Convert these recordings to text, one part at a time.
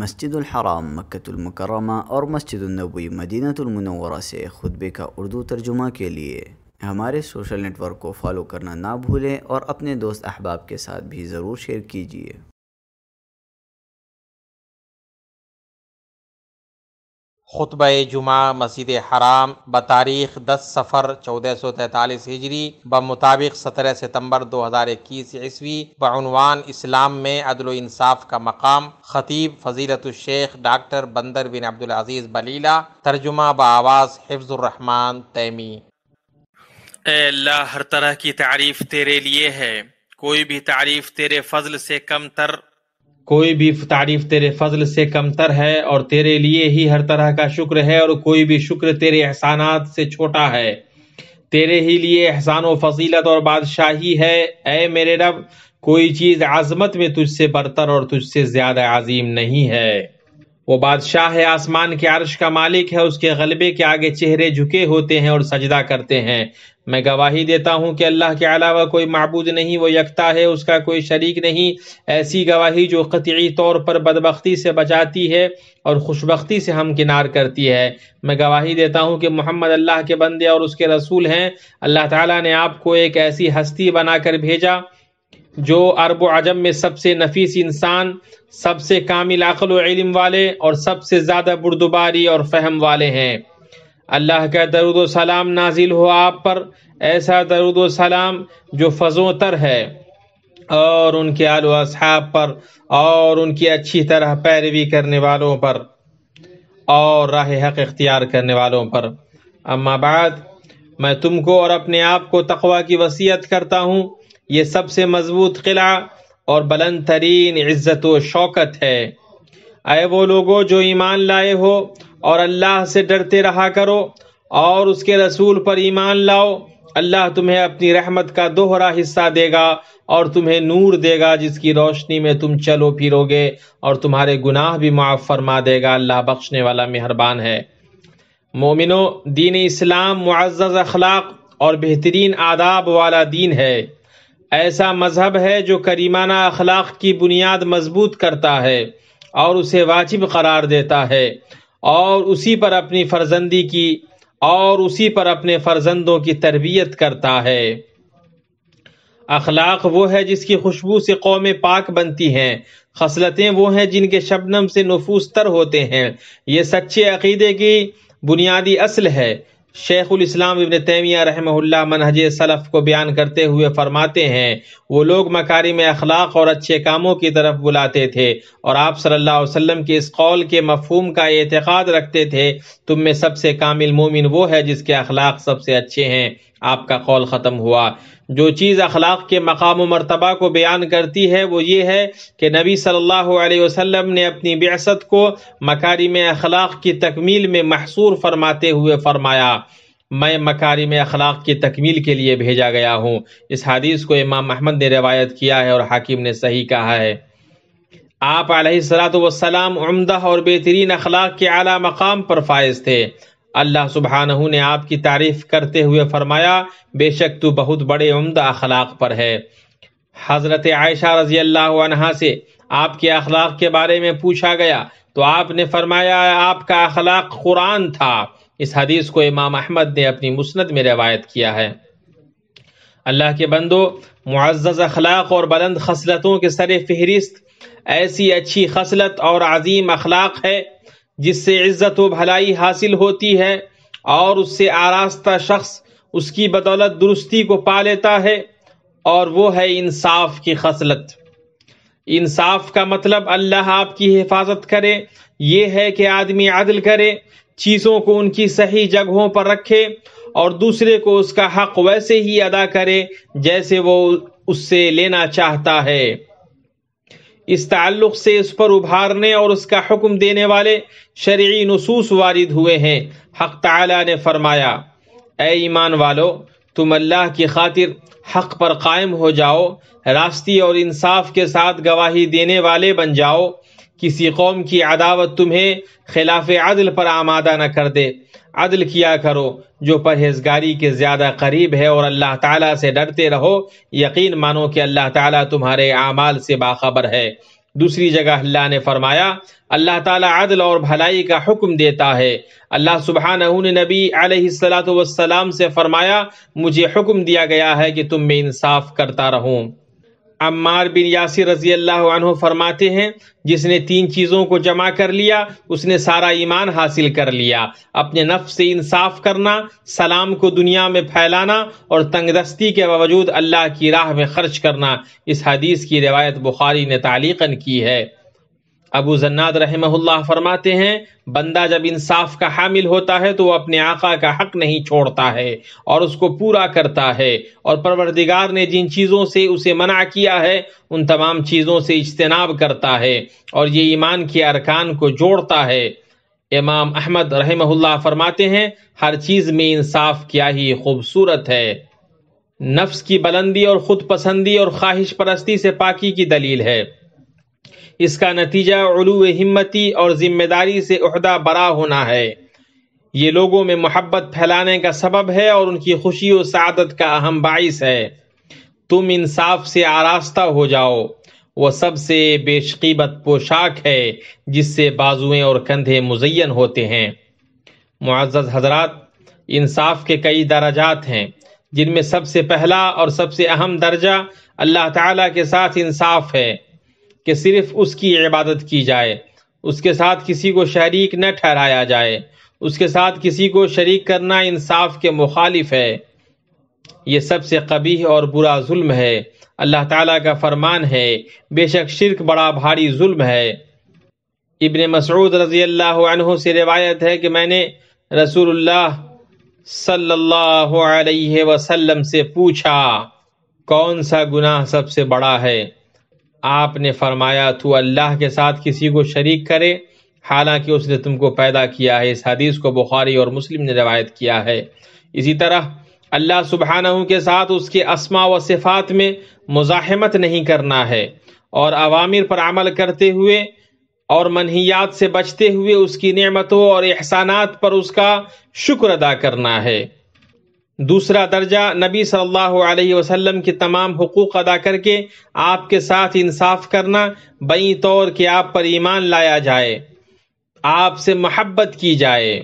مسجد الحرام مکت المکرمہ اور مسجد النبوی مدینہ المنورہ سے خطبے کا اردو ترجمہ کے لیے ہمارے سوشل نیٹ ورک کو فالو کرنا نہ بھولیں اور اپنے دوست احباب کے ساتھ بھی ضرور شیئر کیجیے خطبہ جمعہ مسجد حرام بتاریخ دس سفر چودہ سو تیتالیس ہجری بمطابق سترہ ستمبر دو ہزار اکیس عیسوی بعنوان اسلام میں عدل و انصاف کا مقام خطیب فضیلت الشیخ ڈاکٹر بندر بن عبدالعزیز بلیلہ ترجمہ بآواز حفظ الرحمن تیمی اے اللہ ہر طرح کی تعریف تیرے لیے ہے کوئی بھی تعریف تیرے فضل سے کم تر کوئی بھی تعریف تیرے فضل سے کمتر ہے اور تیرے لیے ہی ہر طرح کا شکر ہے اور کوئی بھی شکر تیرے احسانات سے چھوٹا ہے تیرے ہی لیے احسان و فضیلت اور بادشاہی ہے اے میرے رب کوئی چیز عظمت میں تجھ سے برتر اور تجھ سے زیادہ عظیم نہیں ہے وہ بادشاہ ہے آسمان کے عرش کا مالک ہے اس کے غلبے کے آگے چہرے جھکے ہوتے ہیں اور سجدہ کرتے ہیں میں گواہی دیتا ہوں کہ اللہ کے علاوہ کوئی معبود نہیں وہ یکتا ہے اس کا کوئی شریک نہیں ایسی گواہی جو قطعی طور پر بدبختی سے بچاتی ہے اور خوشبختی سے سے ہمکنار کرتی ہے میں گواہی دیتا ہوں کہ محمد اللہ کے بندے اور اس کے رسول ہیں اللہ تعالیٰ نے آپ کو ایک ایسی ہستی بنا کر بھیجا جو عرب و عجم میں سب سے نفیس انسان سب سے کامل عقل و علم والے اور سب سے زیادہ بردباری اور فہم والے ہیں اللہ کا درود و سلام نازل ہو آپ پر ایسا درود و سلام جو فضوں تر ہے اور ان کے آل و اصحاب پر اور ان کی اچھی طرح پیروی کرنے والوں پر اور راہ حق اختیار کرنے والوں پر اما بعد میں تم کو اور اپنے آپ کو تقوی کی وصیت کرتا ہوں یہ سب سے مضبوط قلعہ اور بلند ترین عزت و شوکت ہے اے وہ لوگوں جو ایمان لائے ہو اور اللہ سے ڈرتے رہا کرو اور اس کے رسول پر ایمان لاؤ اللہ تمہیں اپنی رحمت کا دوہرا حصہ دے گا اور تمہیں نور دے گا جس کی روشنی میں تم چلو پھرو گے اور تمہارے گناہ بھی معاف فرما دے گا اللہ بخشنے والا مہربان ہے مومنو دین اسلام معزز اخلاق اور بہترین آداب والا دین ہے ایسا مذہب ہے جو کریمانہ اخلاق کی بنیاد مضبوط کرتا ہے اور اسے واجب قرار دیتا ہے اور اسی پر اپنی فرزندی کی اور اسی پر اپنے فرزندوں کی تربیت کرتا ہے اخلاق وہ ہے جس کی خوشبو سے قوم پاک بنتی ہیں خصلتیں وہ ہیں جن کے شبنم سے نفوس تر ہوتے ہیں یہ سچے عقیدے کی بنیادی اصل ہے شیخ الاسلام ابن تیمیہ رحمہ اللہ منہج صلف کو بیان کرتے ہوئے فرماتے ہیں وہ لوگ مکاری میں اخلاق اور اچھے کاموں کی طرف بلاتے تھے اور آپ صلی اللہ علیہ وسلم کے اس قول کے مفہوم کا اعتقاد رکھتے تھے تم میں سب سے کامل مومن وہ ہے جس کے اخلاق سب سے اچھے ہیں آپ کا قول ختم ہوا جو چیز اخلاق کے مقام و مرتبہ کو بیان کرتی ہے وہ یہ ہے کہ نبی صلی اللہ علیہ وسلم نے اپنی مکاری میں اخلاق کی تکمیل میں محصور فرماتے ہوئے فرمایا میں مکاری میں اخلاق کی تکمیل کے لیے بھیجا گیا ہوں اس حدیث کو امام محمد نے روایت کیا ہے اور حاکم نے صحیح کہا ہے آپ علیہ السلاۃ وسلام عمدہ اور بہترین اخلاق کے اعلیٰ مقام پر فائز تھے اللہ سبحانہ نے آپ کی تعریف کرتے ہوئے فرمایا بے شک تو بہت بڑے عمدہ اخلاق پر ہے حضرت عائشہ رضی اللہ عنہا سے آپ کے اخلاق کے بارے میں پوچھا گیا تو آپ نے فرمایا آپ کا اخلاق قرآن تھا اس حدیث کو امام احمد نے اپنی مسند میں روایت کیا ہے اللہ کے بندو معزز اخلاق اور بلند خصلتوں کے سر فہرست ایسی اچھی خصلت اور عظیم اخلاق ہے جس سے عزت و بھلائی حاصل ہوتی ہے اور اس سے آراستہ شخص اس کی بدولت درستی کو پا لیتا ہے اور وہ ہے انصاف کی خصلت انصاف کا مطلب اللہ آپ کی حفاظت کرے یہ ہے کہ آدمی عدل کرے چیزوں کو ان کی صحیح جگہوں پر رکھے اور دوسرے کو اس کا حق ویسے ہی ادا کرے جیسے وہ اس سے لینا چاہتا ہے اس اس تعلق سے پر ابھارنے اور اس کا حکم دینے والے شرعی نصوص وارد ہوئے ہیں حق تعالی نے فرمایا اے ایمان والو تم اللہ کی خاطر حق پر قائم ہو جاؤ راستی اور انصاف کے ساتھ گواہی دینے والے بن جاؤ کسی قوم کی عداوت تمہیں خلاف عدل پر آمادہ نہ کر دے عدل کیا کرو جو پرہیزگاری کے زیادہ قریب ہے اور اللہ تعالیٰ سے ڈرتے رہو یقین مانو کہ اللہ تعالیٰ تمہارے اعمال سے باخبر ہے دوسری جگہ اللہ نے فرمایا اللہ تعالیٰ عدل اور بھلائی کا حکم دیتا ہے اللہ سبحانہ نے نبی علیہ السلاۃ والسلام سے فرمایا مجھے حکم دیا گیا ہے کہ تم میں انصاف کرتا رہوں عمار بن یاسر رضی اللہ عنہ فرماتے ہیں جس نے تین چیزوں کو جمع کر لیا اس نے سارا ایمان حاصل کر لیا اپنے نفس سے انصاف کرنا سلام کو دنیا میں پھیلانا اور تنگ دستی کے باوجود اللہ کی راہ میں خرچ کرنا اس حدیث کی روایت بخاری نے تعلیقاً کی ہے ابو زناد رحمہ اللہ فرماتے ہیں بندہ جب انصاف کا حامل ہوتا ہے تو وہ اپنے آقا کا حق نہیں چھوڑتا ہے اور اس کو پورا کرتا ہے اور پروردگار نے جن چیزوں سے اسے منع کیا ہے ان تمام چیزوں سے اجتناب کرتا ہے اور یہ ایمان کے ارکان کو جوڑتا ہے امام احمد رحمہ اللہ فرماتے ہیں ہر چیز میں انصاف کیا ہی خوبصورت ہے نفس کی بلندی اور خود پسندی اور خواہش پرستی سے پاکی کی دلیل ہے اس کا نتیجہ علو ہمتی اور ذمہ داری سے عہدہ برا ہونا ہے یہ لوگوں میں محبت پھیلانے کا سبب ہے اور ان کی خوشی و سعادت کا اہم باعث ہے تم انصاف سے آراستہ ہو جاؤ وہ سب سے بیشقیبت پوشاک ہے جس سے بازویں اور کندھے مزین ہوتے ہیں معزز حضرات انصاف کے کئی درجات ہیں جن میں سب سے پہلا اور سب سے اہم درجہ اللہ تعالیٰ کے ساتھ انصاف ہے کہ صرف اس کی عبادت کی جائے اس کے ساتھ کسی کو شریک نہ ٹھہرایا جائے اس کے ساتھ کسی کو شریک کرنا انصاف کے مخالف ہے یہ سب سے قبیح اور برا ظلم ہے اللہ تعالیٰ کا فرمان ہے بے شک شرک بڑا بھاری ظلم ہے ابن مسعود رضی اللہ عنہ سے روایت ہے کہ میں نے رسول اللہ صلی اللہ علیہ وسلم سے پوچھا کون سا گناہ سب سے بڑا ہے آپ نے فرمایا تو اللہ کے ساتھ کسی کو شریک کرے حالانکہ اس نے تم کو پیدا کیا ہے اس حدیث کو بخاری اور مسلم نے روایت کیا ہے اسی طرح اللہ سبحانہ کے ساتھ اس کے اسما و صفات میں مزاحمت نہیں کرنا ہے اور عوامر پر عمل کرتے ہوئے اور منہیات سے بچتے ہوئے اس کی نعمتوں اور احسانات پر اس کا شکر ادا کرنا ہے دوسرا درجہ نبی صلی اللہ علیہ وسلم کے تمام حقوق ادا کر کے آپ کے ساتھ انصاف کرنا بئیں طور کہ آپ پر ایمان لایا جائے آپ سے محبت کی جائے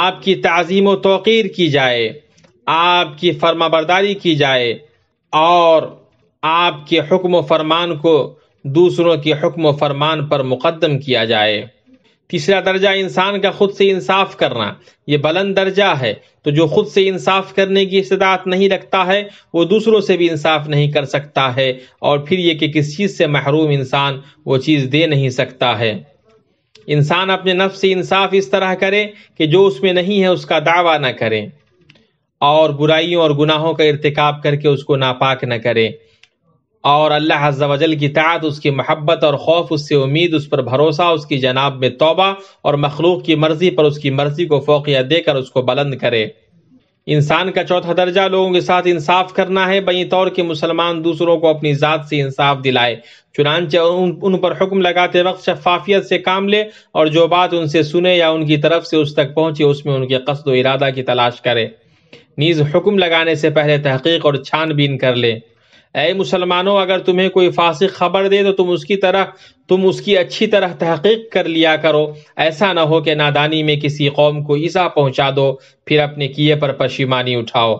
آپ کی تعظیم و توقیر کی جائے آپ کی فرما برداری کی جائے اور آپ کے حکم و فرمان کو دوسروں کے حکم و فرمان پر مقدم کیا جائے تیسرا درجہ انسان کا خود سے انصاف کرنا یہ بلند درجہ ہے تو جو خود سے انصاف کرنے کی استداعت نہیں رکھتا ہے وہ دوسروں سے بھی انصاف نہیں کر سکتا ہے اور پھر یہ کہ کس چیز سے محروم انسان وہ چیز دے نہیں سکتا ہے انسان اپنے نفس سے انصاف اس طرح کرے کہ جو اس میں نہیں ہے اس کا دعویٰ نہ کرے اور برائیوں اور گناہوں کا ارتکاب کر کے اس کو ناپاک نہ کرے اور اللہ و وجل کی تعت اس کی محبت اور خوف اس سے امید اس پر بھروسہ اس کی جناب میں توبہ اور مخلوق کی مرضی پر اس کی مرضی کو فوقیہ دے کر اس کو بلند کرے انسان کا چوتھا درجہ لوگوں کے ساتھ انصاف کرنا ہے بئی طور کے مسلمان دوسروں کو اپنی ذات سے انصاف دلائے چنانچہ ان پر حکم لگاتے وقت شفافیت سے کام لے اور جو بات ان سے سنے یا ان کی طرف سے اس تک پہنچے اس میں ان کے قصد و ارادہ کی تلاش کرے نیز حکم لگانے سے پہلے تحقیق اور چھان بین کر لے اے مسلمانوں اگر تمہیں کوئی فاسق خبر دے تو تم اس کی طرح تم اس کی اچھی طرح تحقیق کر لیا کرو ایسا نہ ہو کہ نادانی میں کسی قوم کو ایزا پہنچا دو پھر اپنے کیے پر پشیمانی اٹھاؤ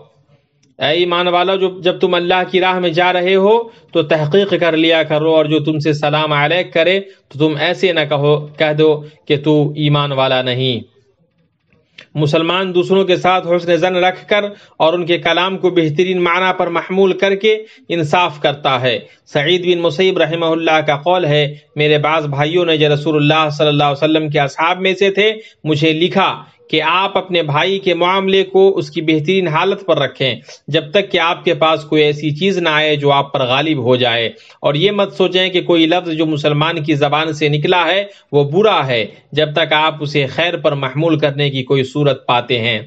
اے ایمان والا جو جب تم اللہ کی راہ میں جا رہے ہو تو تحقیق کر لیا کرو اور جو تم سے سلام علیک کرے تو تم ایسے نہ کہو کہہ دو کہ تو ایمان والا نہیں مسلمان دوسروں کے ساتھ حسن زن رکھ کر اور ان کے کلام کو بہترین معنی پر محمول کر کے انصاف کرتا ہے سعید بن مصیب رحمہ اللہ کا قول ہے میرے بعض بھائیوں نے جو رسول اللہ صلی اللہ علیہ وسلم کے اصحاب میں سے تھے مجھے لکھا کہ آپ اپنے بھائی کے معاملے کو اس کی بہترین حالت پر رکھیں جب تک کہ آپ کے پاس کوئی ایسی چیز نہ آئے جو آپ پر غالب ہو جائے اور یہ مت سوچیں کہ کوئی لفظ جو مسلمان کی زبان سے نکلا ہے وہ برا ہے جب تک آپ اسے خیر پر محمول کرنے کی کوئی صورت صورت پاتے ہیں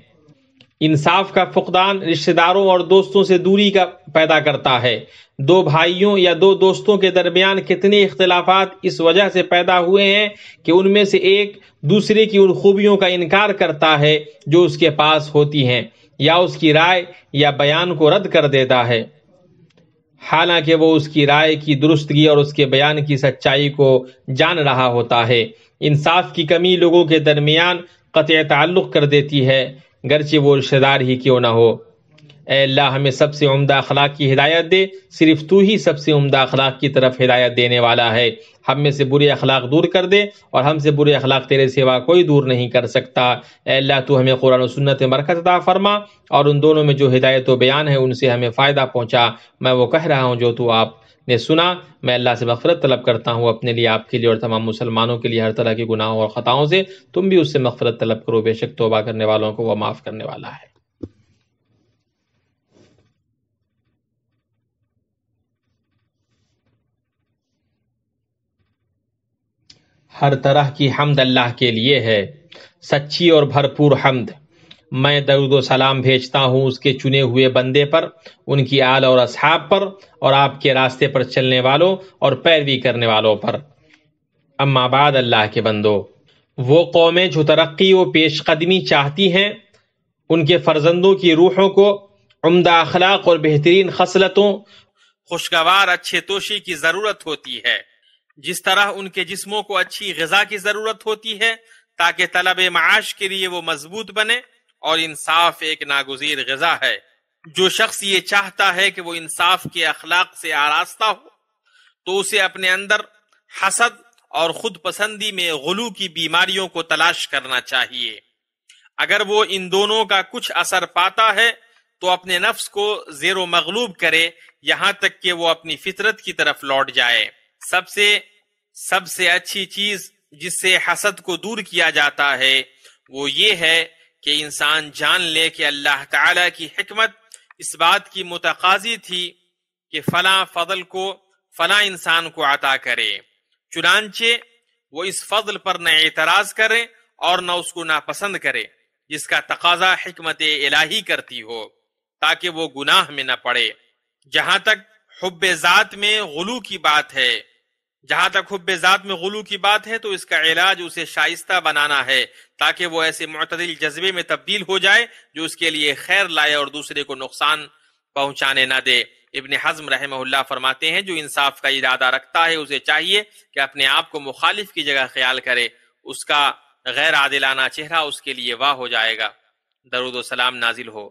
انصاف کا فقدان رشتہ داروں اور دوستوں سے دوری کا پیدا کرتا ہے دو دو بھائیوں یا دوستوں کے درمیان کتنے اختلافات اس وجہ سے سے پیدا ہوئے ہیں کہ ان ان میں ایک دوسرے کی خوبیوں کا انکار کرتا ہے جو اس کے پاس ہوتی ہیں یا اس کی رائے یا بیان کو رد کر دیتا ہے حالانکہ وہ اس کی رائے کی درستگی اور اس کے بیان کی سچائی کو جان رہا ہوتا ہے انصاف کی کمی لوگوں کے درمیان قطع تعلق کر دیتی ہے گرچہ وہ رشتہ دار ہی کیوں نہ ہو اے اللہ ہمیں سب سے عمدہ اخلاق کی ہدایت دے صرف تو ہی سب سے عمدہ اخلاق کی طرف ہدایت دینے والا ہے ہم میں سے برے اخلاق دور کر دے اور ہم سے برے اخلاق تیرے سوا کوئی دور نہیں کر سکتا اے اللہ تو ہمیں قرآن و سنت مرکز عطا فرما اور ان دونوں میں جو ہدایت و بیان ہے ان سے ہمیں فائدہ پہنچا میں وہ کہہ رہا ہوں جو تو آپ نے سنا میں اللہ سے مغفرت طلب کرتا ہوں اپنے لیے آپ کے لیے اور تمام مسلمانوں کے لیے ہر طرح کے گناہوں اور خطاؤں سے تم بھی اس سے مغفرت طلب کرو بے شک توبہ کرنے والوں کو وہ معاف کرنے والا ہے ہر طرح کی حمد اللہ کے لیے ہے سچی اور بھرپور حمد میں درود و سلام بھیجتا ہوں اس کے چنے ہوئے بندے پر ان کی آل اور اصحاب پر اور آپ کے راستے پر چلنے والوں اور پیروی کرنے والوں پر اما بعد اللہ کے بندو وہ قومیں جو ترقی و پیش قدمی چاہتی ہیں ان کے فرزندوں کی روحوں کو عمدہ اخلاق اور بہترین خصلتوں خوشگوار اچھے توشی کی ضرورت ہوتی ہے جس طرح ان کے جسموں کو اچھی غذا کی ضرورت ہوتی ہے تاکہ طلب معاش کے لیے وہ مضبوط بنے اور انصاف ایک ناگزیر غذا ہے جو شخص یہ چاہتا ہے کہ وہ انصاف کے اخلاق سے آراستہ ہو تو اسے اپنے اندر حسد اور خود پسندی میں غلو کی بیماریوں کو تلاش کرنا چاہیے اگر وہ ان دونوں کا کچھ اثر پاتا ہے تو اپنے نفس کو زیر و مغلوب کرے یہاں تک کہ وہ اپنی فطرت کی طرف لوٹ جائے سب سے سب سے اچھی چیز جس سے حسد کو دور کیا جاتا ہے وہ یہ ہے کہ انسان جان لے کہ اللہ تعالی کی حکمت اس بات کی متقاضی تھی کہ فلاں فلاں انسان کو عطا کرے چنانچہ وہ اس فضل پر نہ اعتراض کرے اور نہ اس کو ناپسند کرے جس کا تقاضا حکمت الہی کرتی ہو تاکہ وہ گناہ میں نہ پڑے جہاں تک حب ذات میں غلو کی بات ہے جہاں تک حب ذات میں غلو کی بات ہے تو اس کا علاج اسے شائستہ بنانا ہے تاکہ وہ ایسے معتدل جذبے میں تبدیل ہو جائے جو اس کے لیے خیر لائے اور دوسرے کو نقصان پہنچانے نہ دے ابن حزم رحمہ اللہ فرماتے ہیں جو انصاف کا ارادہ رکھتا ہے اسے چاہیے کہ اپنے آپ کو مخالف کی جگہ خیال کرے اس کا غیر عادلانہ چہرہ اس کے لیے واہ ہو جائے گا درود و سلام نازل ہو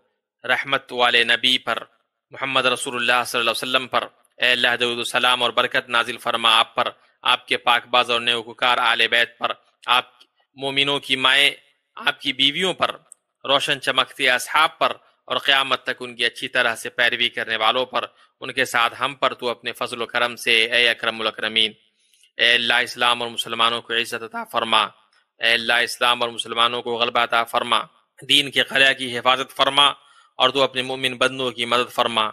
رحمت والے نبی پر محمد رسول اللہ صلی اللہ علیہ وسلم پر اے اللہ السلام اور برکت نازل فرما آپ پر آپ کے پاک باز اور نیوکار آل بیت پر آپ مومنوں کی مائیں آپ کی بیویوں پر روشن چمکتے اصحاب پر اور قیامت تک ان کی اچھی طرح سے پیروی کرنے والوں پر ان کے ساتھ ہم پر تو اپنے فضل و کرم سے اے اکرم الکرمین اے اللہ اسلام اور مسلمانوں کو عزت عطا فرما اے اللہ اسلام اور مسلمانوں کو غلبہ عطا فرما دین کے قلعہ کی حفاظت فرما اور تو اپنے مومن بندوں کی مدد فرما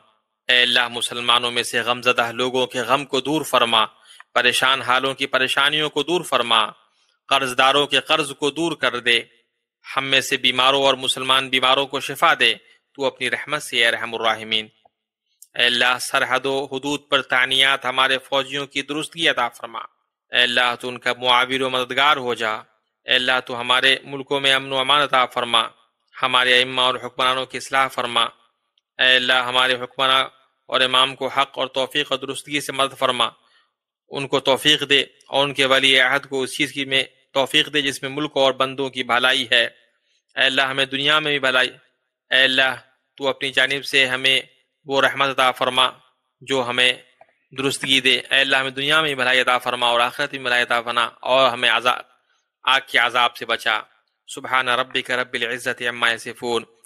اے اللہ مسلمانوں میں سے غمزدہ لوگوں کے غم کو دور فرما پریشان حالوں کی پریشانیوں کو دور فرما قرض داروں کے قرض کو دور کر دے ہم میں سے بیماروں اور مسلمان بیماروں کو شفا دے تو اپنی رحمت سے رحم الرحمین اے اللہ سرحد و حدود پر تعینات ہمارے فوجیوں کی درستگی عطا فرما اے اللہ تو ان کا معاویر و مددگار ہو جا اے اللہ تو ہمارے ملکوں میں امن و امان عطا فرما ہمارے امہ اور حکمرانوں کی اصلاح فرما اے اللہ ہمارے حکمراں اور امام کو حق اور توفیق اور درستگی سے مدد فرما ان کو توفیق دے اور ان کے ولی عہد کو اس چیز کی میں توفیق دے جس میں ملک اور بندوں کی بھلائی ہے اے اللہ ہمیں دنیا میں بھی بھلائی اے اللہ تو اپنی جانب سے ہمیں وہ رحمت عطا فرما جو ہمیں درستگی دے اے اللہ ہمیں دنیا میں بھلائی عطا فرما اور آخرت میں بھلائی عطا فرما اور ہمیں عذاب آگ کے عذاب سے بچا ربک رب العزت عما یصفون سے